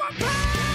for pain!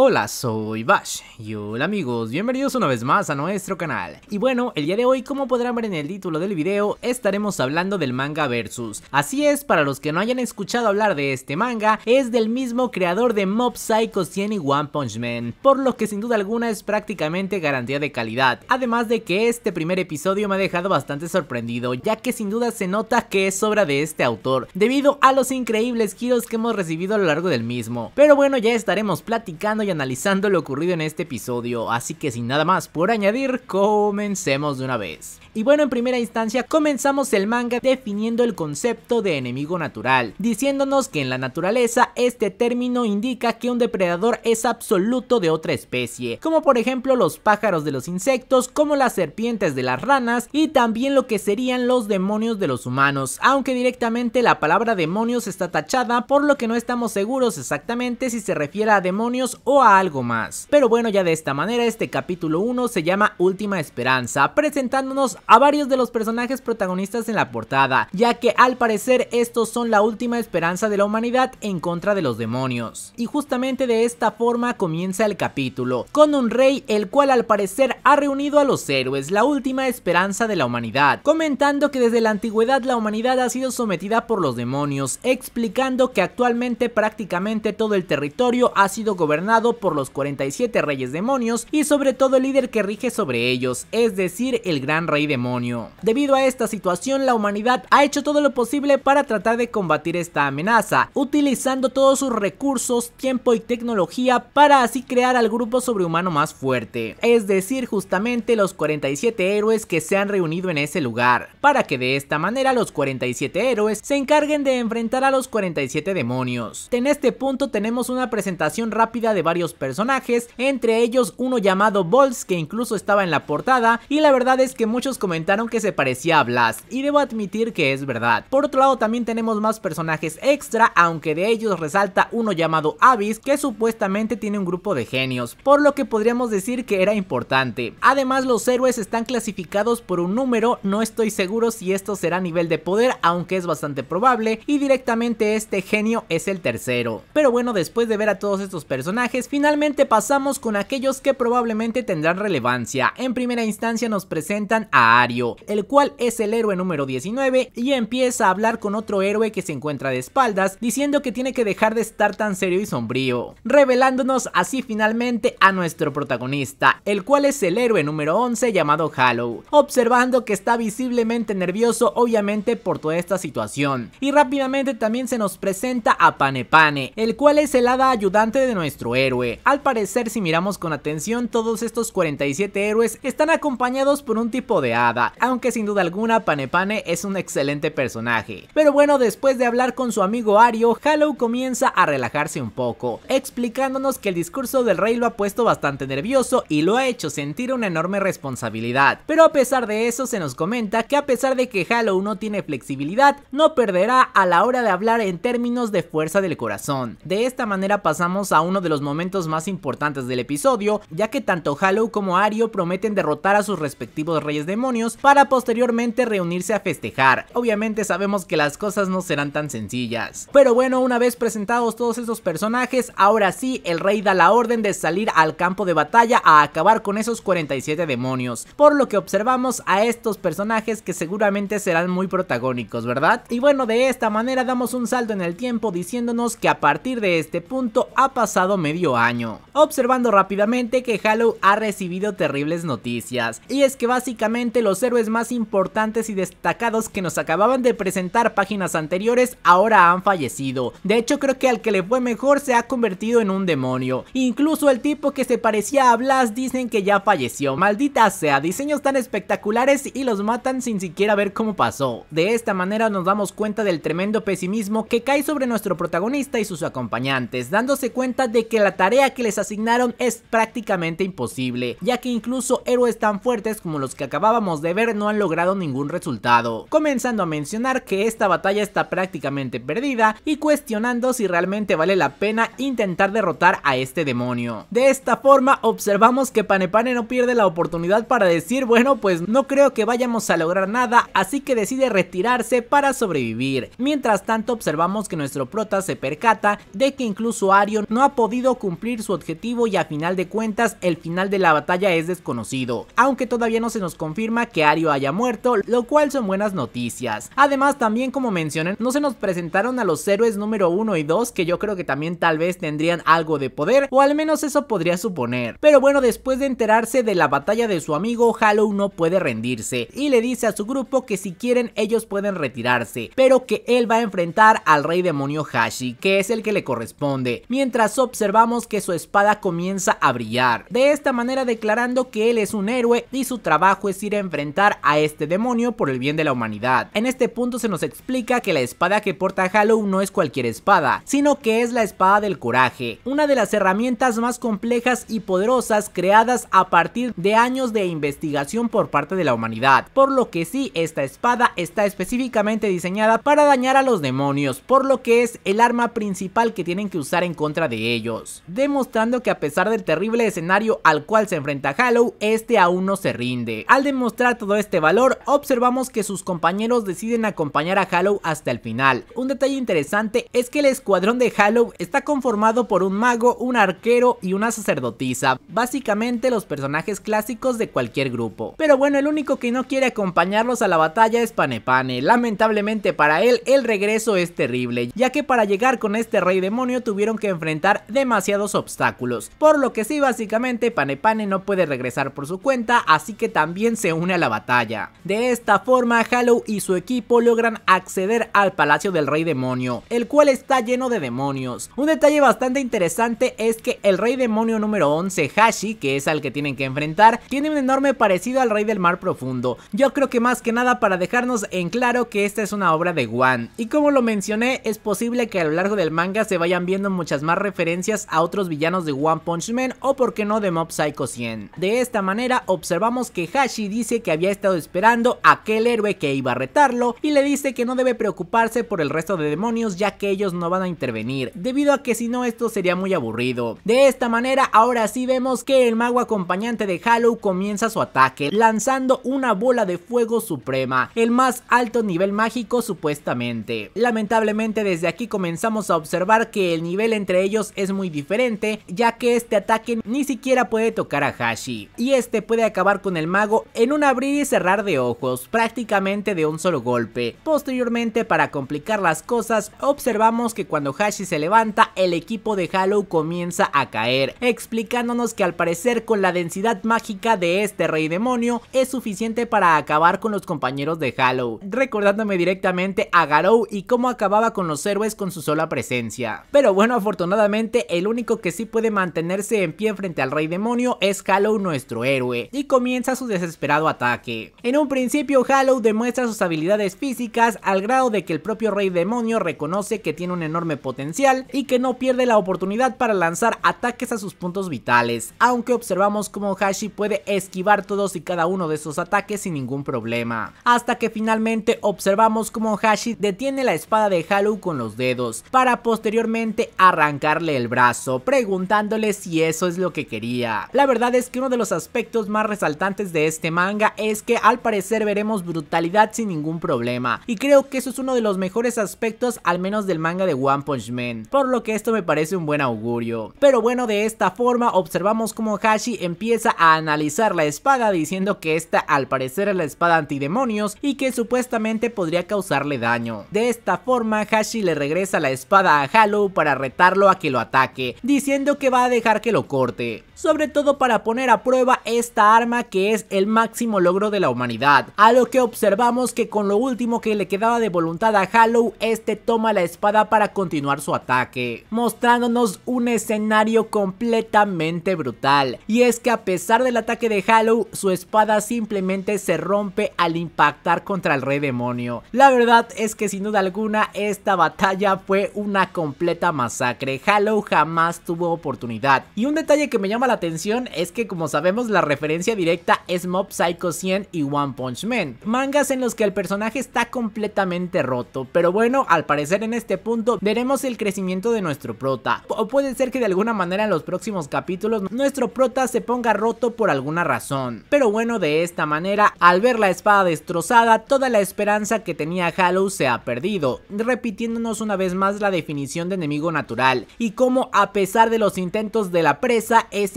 Hola, soy Bash y hola amigos, bienvenidos una vez más a nuestro canal. Y bueno, el día de hoy, como podrán ver en el título del video, estaremos hablando del manga Versus. Así es, para los que no hayan escuchado hablar de este manga, es del mismo creador de Mob Psycho 100 y One Punch Man, por lo que sin duda alguna es prácticamente garantía de calidad. Además de que este primer episodio me ha dejado bastante sorprendido, ya que sin duda se nota que es obra de este autor, debido a los increíbles giros que hemos recibido a lo largo del mismo. Pero bueno, ya estaremos platicando analizando lo ocurrido en este episodio, así que sin nada más por añadir, comencemos de una vez. Y bueno, en primera instancia comenzamos el manga definiendo el concepto de enemigo natural, diciéndonos que en la naturaleza este término indica que un depredador es absoluto de otra especie, como por ejemplo los pájaros de los insectos, como las serpientes de las ranas y también lo que serían los demonios de los humanos, aunque directamente la palabra demonios está tachada, por lo que no estamos seguros exactamente si se refiere a demonios o a algo más. Pero bueno, ya de esta manera este capítulo 1 se llama Última Esperanza, presentándonos a varios de los personajes protagonistas en la portada, ya que al parecer estos son la última esperanza de la humanidad en contra de los demonios. Y justamente de esta forma comienza el capítulo, con un rey el cual al parecer ha reunido a los héroes, la última esperanza de la humanidad, comentando que desde la antigüedad la humanidad ha sido sometida por los demonios, explicando que actualmente prácticamente todo el territorio ha sido gobernado por los 47 reyes demonios y sobre todo el líder que rige sobre ellos, es decir, el gran rey demonio. Debido a esta situación, la humanidad ha hecho todo lo posible para tratar de combatir esta amenaza, utilizando todos sus recursos, tiempo y tecnología para así crear al grupo sobrehumano más fuerte, es decir, justamente los 47 héroes que se han reunido en ese lugar, para que de esta manera los 47 héroes se encarguen de enfrentar a los 47 demonios. En este punto tenemos una presentación rápida de varios personajes, entre ellos uno llamado Bolts que incluso estaba en la portada y la verdad es que muchos comentaron que se parecía a Blast y debo admitir que es verdad. Por otro lado también tenemos más personajes extra, aunque de ellos resalta uno llamado Abyss que supuestamente tiene un grupo de genios, por lo que podríamos decir que era importante. Además los héroes están clasificados por un número, no estoy seguro si esto será nivel de poder, aunque es bastante probable, y directamente este genio es el tercero. Pero bueno, después de ver a todos estos personajes, finalmente pasamos con aquellos que probablemente tendrán relevancia. En primera instancia nos presentan a Ario, el cual es el héroe número 19 y empieza a hablar con otro héroe que se encuentra de espaldas diciendo que tiene que dejar de estar tan serio y sombrío, revelándonos así finalmente a nuestro protagonista, el cual es el héroe número 11 llamado Hallow, observando que está visiblemente nervioso obviamente por toda esta situación. Y rápidamente también se nos presenta a Pane Pane, el cual es el hada ayudante de nuestro héroe al parecer si miramos con atención todos estos 47 héroes están acompañados por un tipo de hada, aunque sin duda alguna Pane es un excelente personaje. Pero bueno después de hablar con su amigo Ario, Hallow comienza a relajarse un poco, explicándonos que el discurso del rey lo ha puesto bastante nervioso y lo ha hecho sentir una enorme responsabilidad. Pero a pesar de eso se nos comenta que a pesar de que Halo no tiene flexibilidad, no perderá a la hora de hablar en términos de fuerza del corazón. De esta manera pasamos a uno de los momentos más importantes del episodio, ya que tanto Halo como Ario prometen derrotar a sus respectivos reyes demonios para posteriormente reunirse a festejar. Obviamente sabemos que las cosas no serán tan sencillas. Pero bueno, una vez presentados todos esos personajes, ahora sí, el rey da la orden de salir al campo de batalla a acabar con esos 47 demonios, por lo que observamos a estos personajes que seguramente serán muy protagónicos, ¿verdad? Y bueno, de esta manera damos un salto en el tiempo diciéndonos que a partir de este punto ha pasado medio año. Observando rápidamente que Halo ha recibido terribles noticias, y es que básicamente los héroes más importantes y destacados que nos acababan de presentar páginas anteriores ahora han fallecido. De hecho creo que al que le fue mejor se ha convertido en un demonio. Incluso el tipo que se parecía a Blast, dicen que ya falleció. Maldita sea, diseños tan espectaculares y los matan sin siquiera ver cómo pasó. De esta manera nos damos cuenta del tremendo pesimismo que cae sobre nuestro protagonista y sus acompañantes, dándose cuenta de que la tarea que les asignaron es prácticamente imposible, ya que incluso héroes tan fuertes como los que acabábamos de ver no han logrado ningún resultado. Comenzando a mencionar que esta batalla está prácticamente perdida y cuestionando si realmente vale la pena intentar derrotar a este demonio. De esta forma observamos que Panepane no pierde la oportunidad para decir bueno pues no creo que vayamos a lograr nada así que decide retirarse para sobrevivir. Mientras tanto observamos que nuestro prota se percata de que incluso Arion no ha podido cumplir su objetivo y a final de cuentas el final de la batalla es desconocido, aunque todavía no se nos confirma que Ario haya muerto, lo cual son buenas noticias. Además también como mencioné, no se nos presentaron a los héroes número 1 y 2 que yo creo que también tal vez tendrían algo de poder o al menos eso podría suponer. Pero bueno, después de enterarse de la batalla de su amigo, Halo no puede rendirse y le dice a su grupo que si quieren ellos pueden retirarse, pero que él va a enfrentar al rey demonio Hashi, que es el que le corresponde. Mientras observamos que su espada comienza a brillar, de esta manera declarando que él es un héroe y su trabajo es ir a enfrentar a este demonio por el bien de la humanidad. En este punto se nos explica que la espada que porta Hallow no es cualquier espada, sino que es la espada del coraje, una de las herramientas más complejas y poderosas creadas a partir de años de investigación por parte de la humanidad, por lo que sí, esta espada está específicamente diseñada para dañar a los demonios, por lo que es el arma principal que tienen que usar en contra de ellos demostrando que a pesar del terrible escenario al cual se enfrenta Halloween, este aún no se rinde. Al demostrar todo este valor, observamos que sus compañeros deciden acompañar a Halow hasta el final. Un detalle interesante es que el escuadrón de Hallow está conformado por un mago, un arquero y una sacerdotisa, básicamente los personajes clásicos de cualquier grupo. Pero bueno, el único que no quiere acompañarlos a la batalla es Panepane, lamentablemente para él el regreso es terrible, ya que para llegar con este rey demonio tuvieron que enfrentar demasiado obstáculos, por lo que sí básicamente Pane no puede regresar por su cuenta, así que también se une a la batalla. De esta forma, Hallow y su equipo logran acceder al Palacio del Rey Demonio, el cual está lleno de demonios. Un detalle bastante interesante es que el Rey Demonio número 11, Hashi, que es al que tienen que enfrentar, tiene un enorme parecido al Rey del Mar Profundo. Yo creo que más que nada para dejarnos en claro que esta es una obra de Wan, y como lo mencioné, es posible que a lo largo del manga se vayan viendo muchas más referencias a otros villanos de One Punch Man o por qué no de Mob Psycho 100. De esta manera observamos que Hashi dice que había estado esperando a aquel héroe que iba a retarlo y le dice que no debe preocuparse por el resto de demonios ya que ellos no van a intervenir, debido a que si no esto sería muy aburrido. De esta manera ahora sí vemos que el mago acompañante de Hallow comienza su ataque lanzando una bola de fuego suprema, el más alto nivel mágico supuestamente. Lamentablemente desde aquí comenzamos a observar que el nivel entre ellos es muy diferente ya que este ataque ni siquiera puede tocar a Hashi, y este puede acabar con el mago en un abrir y cerrar de ojos, prácticamente de un solo golpe. Posteriormente, para complicar las cosas, observamos que cuando Hashi se levanta, el equipo de Halo comienza a caer, explicándonos que al parecer con la densidad mágica de este rey demonio es suficiente para acabar con los compañeros de Halo, recordándome directamente a Garou y cómo acababa con los héroes con su sola presencia. Pero bueno, afortunadamente el único único que sí puede mantenerse en pie frente al rey demonio es Hallow nuestro héroe, y comienza su desesperado ataque. En un principio Hallow demuestra sus habilidades físicas al grado de que el propio rey demonio reconoce que tiene un enorme potencial y que no pierde la oportunidad para lanzar ataques a sus puntos vitales, aunque observamos como Hashi puede esquivar todos y cada uno de sus ataques sin ningún problema, hasta que finalmente observamos como Hashi detiene la espada de Hallow con los dedos, para posteriormente arrancarle el brazo preguntándole si eso es lo que quería. La verdad es que uno de los aspectos más resaltantes de este manga es que al parecer veremos brutalidad sin ningún problema, y creo que eso es uno de los mejores aspectos al menos del manga de One Punch Man, por lo que esto me parece un buen augurio. Pero bueno, de esta forma observamos cómo Hashi empieza a analizar la espada diciendo que esta al parecer es la espada antidemonios y que supuestamente podría causarle daño. De esta forma Hashi le regresa la espada a Halo para retarlo a que lo ataque, diciendo que va a dejar que lo corte, sobre todo para poner a prueba esta arma que es el máximo logro de la humanidad, a lo que observamos que con lo último que le quedaba de voluntad a Halloween, este toma la espada para continuar su ataque, mostrándonos un escenario completamente brutal, y es que a pesar del ataque de Halloween, su espada simplemente se rompe al impactar contra el rey demonio. La verdad es que sin duda alguna esta batalla fue una completa masacre, Hallow jamás tuvo oportunidad. Y un detalle que me llama la atención es que como sabemos la referencia directa es Mob Psycho 100 y One Punch Man, mangas en los que el personaje está completamente roto, pero bueno, al parecer en este punto veremos el crecimiento de nuestro prota, o puede ser que de alguna manera en los próximos capítulos nuestro prota se ponga roto por alguna razón, pero bueno, de esta manera, al ver la espada destrozada, toda la esperanza que tenía Hallow se ha perdido, repitiéndonos una vez más la definición de enemigo natural, y cómo a pesar de los intentos de la presa, es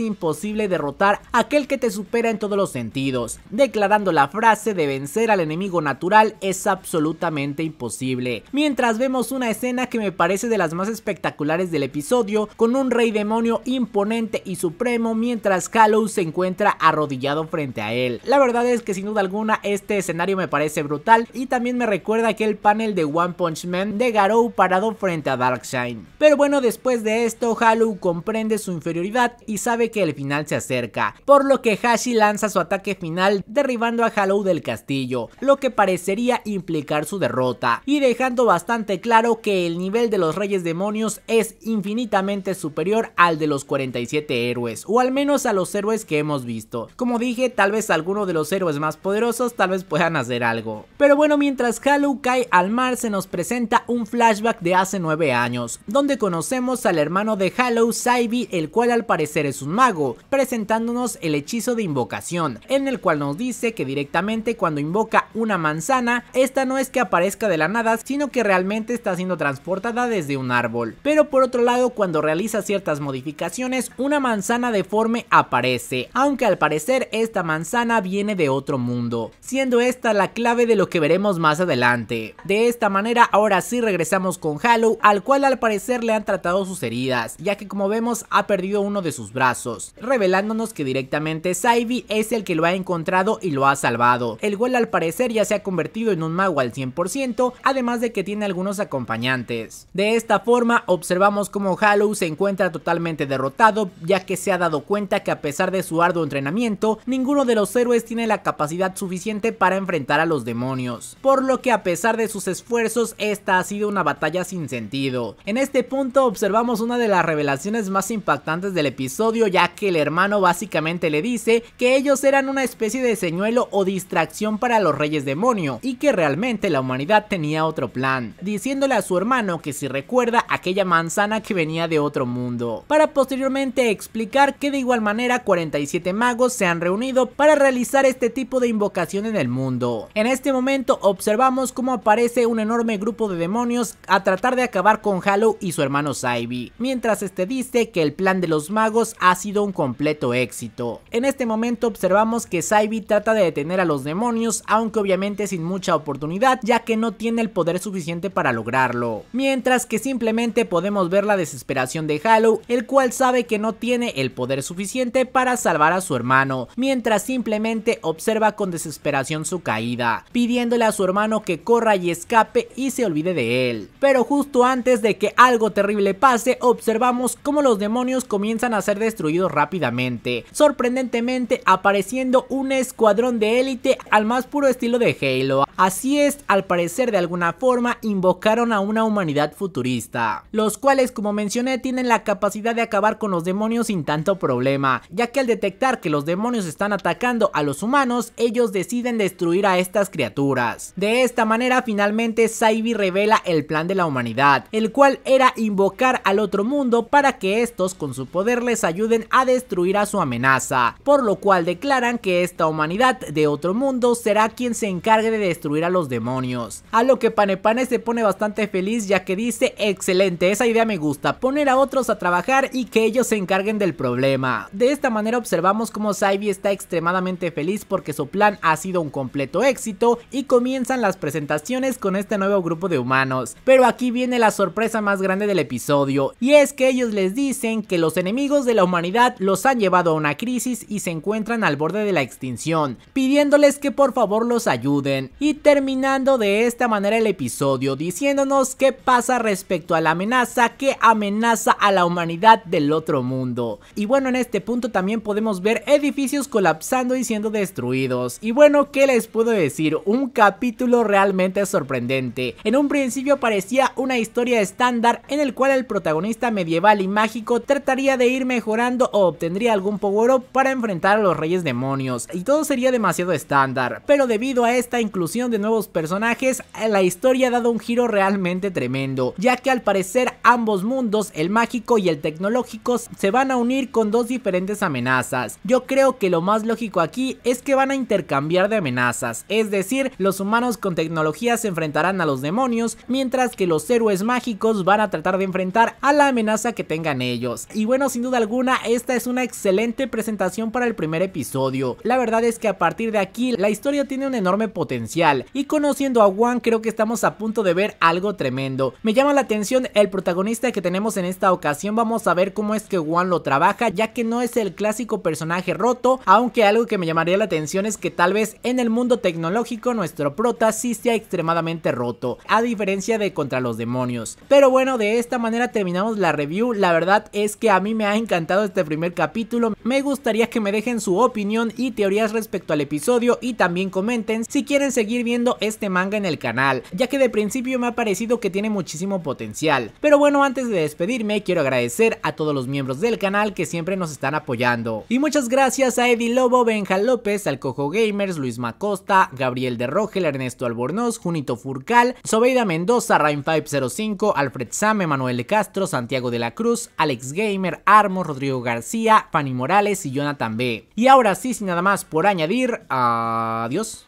imposible derrotar a aquel que te supera en todos los sentidos, declarando la frase de vencer al enemigo natural es absolutamente imposible. Mientras vemos una escena que me parece de las más espectaculares del episodio, con un rey demonio imponente y supremo mientras Halloween se encuentra arrodillado frente a él. La verdad es que sin duda alguna este escenario me parece brutal y también me recuerda aquel panel de One Punch Man de Garou parado frente a Darkshine. Pero bueno, después de esto, Halu comprende su inferioridad y sabe que el final se acerca, por lo que Hashi lanza su ataque final derribando a Hallow del castillo, lo que parecería implicar su derrota, y dejando bastante claro que el nivel de los Reyes Demonios es infinitamente superior al de los 47 héroes, o al menos a los héroes que hemos visto. Como dije, tal vez alguno de los héroes más poderosos tal vez puedan hacer algo. Pero bueno, mientras Hallow cae al mar se nos presenta un flashback de hace 9 años, donde conocemos al hermano de Hallow saibi el cual al parecer es un mago, presentándonos el hechizo de invocación, en el cual nos dice que directamente cuando invoca una manzana, esta no es que aparezca de la nada, sino que realmente está siendo transportada desde un árbol. Pero por otro lado, cuando realiza ciertas modificaciones, una manzana deforme aparece, aunque al parecer esta manzana viene de otro mundo, siendo esta la clave de lo que veremos más adelante. De esta manera, ahora sí regresamos con Hallow, al cual al parecer le han tratado sus heridas, que como vemos ha perdido uno de sus brazos, revelándonos que directamente Saibi es el que lo ha encontrado y lo ha salvado. El cual al parecer ya se ha convertido en un mago al 100%, además de que tiene algunos acompañantes. De esta forma observamos como Halloween se encuentra totalmente derrotado, ya que se ha dado cuenta que a pesar de su arduo entrenamiento, ninguno de los héroes tiene la capacidad suficiente para enfrentar a los demonios, por lo que a pesar de sus esfuerzos esta ha sido una batalla sin sentido. En este punto observamos una de las revelaciones más impactantes del episodio ya que el hermano básicamente le dice que ellos eran una especie de señuelo o distracción para los reyes demonio y que realmente la humanidad tenía otro plan, diciéndole a su hermano que si recuerda aquella manzana que venía de otro mundo, para posteriormente explicar que de igual manera 47 magos se han reunido para realizar este tipo de invocación en el mundo. En este momento observamos cómo aparece un enorme grupo de demonios a tratar de acabar con Halo y su hermano Saibi, mientras te este dice que el plan de los magos ha sido un completo éxito. En este momento observamos que Saibi trata de detener a los demonios, aunque obviamente sin mucha oportunidad ya que no tiene el poder suficiente para lograrlo. Mientras que simplemente podemos ver la desesperación de Halloween, el cual sabe que no tiene el poder suficiente para salvar a su hermano, mientras simplemente observa con desesperación su caída, pidiéndole a su hermano que corra y escape y se olvide de él. Pero justo antes de que algo terrible pase, observamos como cómo los demonios comienzan a ser destruidos rápidamente, sorprendentemente apareciendo un escuadrón de élite al más puro estilo de Halo. Así es, al parecer de alguna forma invocaron a una humanidad futurista, los cuales como mencioné tienen la capacidad de acabar con los demonios sin tanto problema, ya que al detectar que los demonios están atacando a los humanos, ellos deciden destruir a estas criaturas. De esta manera finalmente Saibi revela el plan de la humanidad, el cual era invocar al otro mundo para que estos con su poder les ayuden a destruir a su amenaza, por lo cual declaran que esta humanidad de otro mundo será quien se encargue de destruir a los demonios. A lo que Panepane se pone bastante feliz ya que dice, excelente, esa idea me gusta, poner a otros a trabajar y que ellos se encarguen del problema. De esta manera observamos cómo Saibi está extremadamente feliz porque su plan ha sido un completo éxito y comienzan las presentaciones con este nuevo grupo de humanos. Pero aquí viene la sorpresa más grande del episodio y es que ellos les dicen que los enemigos de la humanidad los han llevado a una crisis y se encuentran al borde de la extinción, pidiéndoles que por favor los ayuden y terminando de esta manera el episodio diciéndonos qué pasa respecto a la amenaza que amenaza a la humanidad del otro mundo. Y bueno, en este punto también podemos ver edificios colapsando y siendo destruidos. Y bueno, ¿qué les puedo decir? Un capítulo realmente sorprendente. En un principio parecía una historia estándar en el cual el protagonista medieval y mágico, trataría de ir mejorando o obtendría algún power-up para enfrentar a los reyes demonios, y todo sería demasiado estándar, pero debido a esta inclusión de nuevos personajes, la historia ha dado un giro realmente tremendo, ya que al parecer ambos mundos, el mágico y el tecnológico, se van a unir con dos diferentes amenazas. Yo creo que lo más lógico aquí es que van a intercambiar de amenazas, es decir, los humanos con tecnología se enfrentarán a los demonios, mientras que los héroes mágicos van a tratar de enfrentar a la amenaza que tengan ellos. Y bueno, sin duda alguna, esta es una excelente presentación para el primer episodio. La verdad es que a partir de aquí, la historia tiene un enorme potencial. Y conociendo a Wan creo que estamos a punto de ver algo tremendo. Me llama la atención el protagonista que tenemos en esta ocasión. Vamos a ver cómo es que Wan lo trabaja, ya que no es el clásico personaje roto. Aunque algo que me llamaría la atención es que tal vez en el mundo tecnológico nuestro prota sí sea extremadamente roto, a diferencia de contra los demonios. Pero bueno, de esta manera terminamos la review la verdad es que a mí me ha encantado este primer capítulo. Me gustaría que me dejen su opinión y teorías respecto al episodio y también comenten si quieren seguir viendo este manga en el canal, ya que de principio me ha parecido que tiene muchísimo potencial. Pero bueno, antes de despedirme, quiero agradecer a todos los miembros del canal que siempre nos están apoyando. Y muchas gracias a Eddie Lobo, Benja López, Alcojo Gamers, Luis Macosta, Gabriel de Rogel, Ernesto Albornoz, Junito Furcal, Sobeida Mendoza, Rain505, Alfred Sam, Manuel Castro, Santiago de la Cruz, Alex Gamer, Armo, Rodrigo García, Fanny Morales y Jonathan B. Y ahora sí, sin nada más por añadir, adiós.